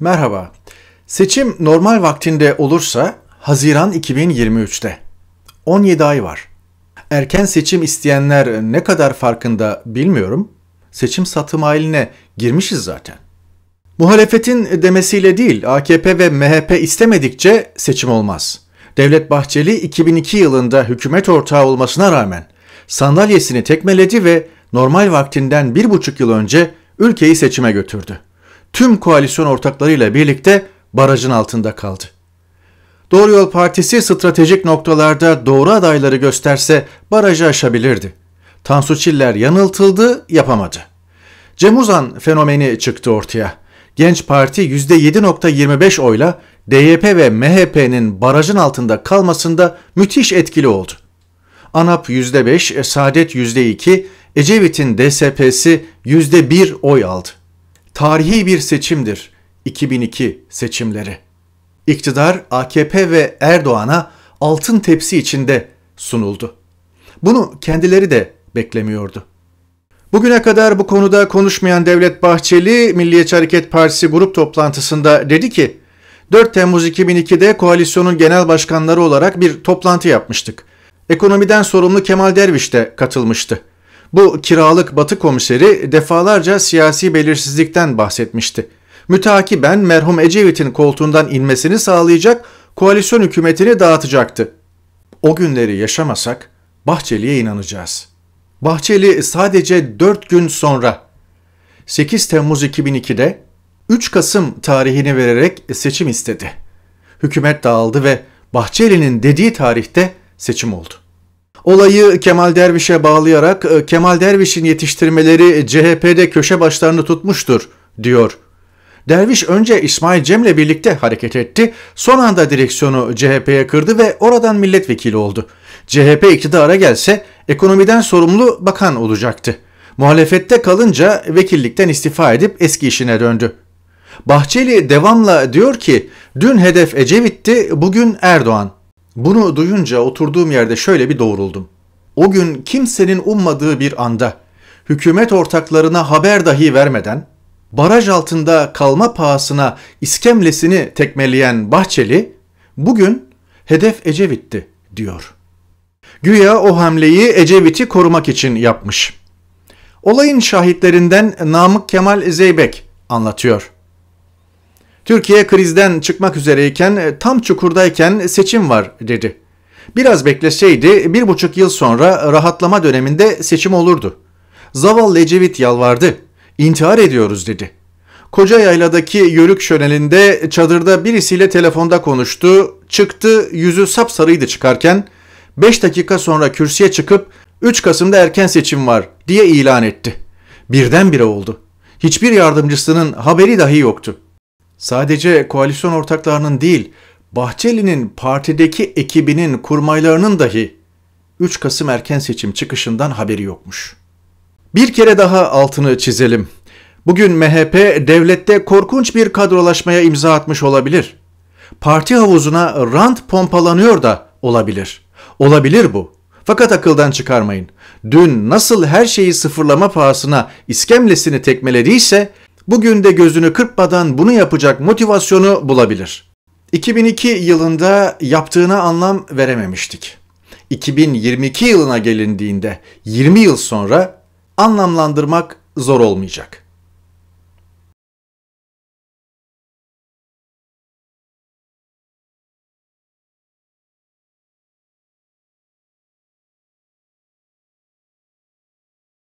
Merhaba. Seçim normal vaktinde olursa Haziran 2023'te. 17 ay var. Erken seçim isteyenler ne kadar farkında bilmiyorum. Seçim satım haline girmişiz zaten. Muhalefetin demesiyle değil, AKP ve MHP istemedikçe seçim olmaz. Devlet Bahçeli 2002 yılında hükümet ortağı olmasına rağmen sandalyesini tekmeledi ve normal vaktinden bir buçuk yıl önce ülkeyi seçime götürdü tüm koalisyon ortaklarıyla birlikte barajın altında kaldı. Doğru Yol Partisi stratejik noktalarda doğru adayları gösterse barajı aşabilirdi. Tansu Çiller yanıltıldı, yapamadı. Cem Uzan fenomeni çıktı ortaya. Genç Parti %7.25 oyla DYP ve MHP'nin barajın altında kalmasında müthiş etkili oldu. ANAP %5, Saadet %2, Ecevit'in DSP'si %1 oy aldı tarihi bir seçimdir 2002 seçimleri. İktidar AKP ve Erdoğan'a altın tepsi içinde sunuldu. Bunu kendileri de beklemiyordu. Bugüne kadar bu konuda konuşmayan Devlet Bahçeli, Milliyetçi Hareket Partisi grup toplantısında dedi ki, 4 Temmuz 2002'de koalisyonun genel başkanları olarak bir toplantı yapmıştık. Ekonomiden sorumlu Kemal Derviş de katılmıştı. Bu kiralık batı komiseri defalarca siyasi belirsizlikten bahsetmişti. Mütakiben merhum Ecevit'in koltuğundan inmesini sağlayacak koalisyon hükümetini dağıtacaktı. O günleri yaşamasak Bahçeli'ye inanacağız. Bahçeli sadece 4 gün sonra 8 Temmuz 2002'de 3 Kasım tarihini vererek seçim istedi. Hükümet dağıldı ve Bahçeli'nin dediği tarihte seçim oldu. Olayı Kemal Derviş'e bağlayarak ee, Kemal Derviş'in yetiştirmeleri CHP'de köşe başlarını tutmuştur diyor. Derviş önce İsmail Cem'le birlikte hareket etti, son anda direksiyonu CHP'ye kırdı ve oradan milletvekili oldu. CHP iktidara gelse ekonomiden sorumlu bakan olacaktı. Muhalefette kalınca vekillikten istifa edip eski işine döndü. Bahçeli devamla diyor ki dün hedef Ecevit'ti bugün Erdoğan. Bunu duyunca oturduğum yerde şöyle bir doğruldum. O gün kimsenin ummadığı bir anda hükümet ortaklarına haber dahi vermeden baraj altında kalma pahasına iskemlesini tekmeleyen Bahçeli bugün hedef Ecevit'ti diyor. Güya o hamleyi Ecevit'i korumak için yapmış. Olayın şahitlerinden Namık Kemal Zeybek anlatıyor. Türkiye krizden çıkmak üzereyken e, tam çukurdayken seçim var dedi. Biraz bekleseydi bir buçuk yıl sonra rahatlama döneminde seçim olurdu. Zavallı Ecevit yalvardı. İntihar ediyoruz dedi. Koca yayladaki yörük şönelinde çadırda birisiyle telefonda konuştu. Çıktı yüzü sapsarıydı çıkarken 5 dakika sonra kürsüye çıkıp 3 Kasım'da erken seçim var diye ilan etti. Birdenbire oldu. Hiçbir yardımcısının haberi dahi yoktu.'' sadece koalisyon ortaklarının değil, Bahçeli'nin partideki ekibinin kurmaylarının dahi 3 Kasım erken seçim çıkışından haberi yokmuş. Bir kere daha altını çizelim. Bugün MHP devlette korkunç bir kadrolaşmaya imza atmış olabilir. Parti havuzuna rant pompalanıyor da olabilir. Olabilir bu. Fakat akıldan çıkarmayın. Dün nasıl her şeyi sıfırlama pahasına iskemlesini tekmelediyse bugün de gözünü kırpmadan bunu yapacak motivasyonu bulabilir. 2002 yılında yaptığına anlam verememiştik. 2022 yılına gelindiğinde 20 yıl sonra anlamlandırmak zor olmayacak.''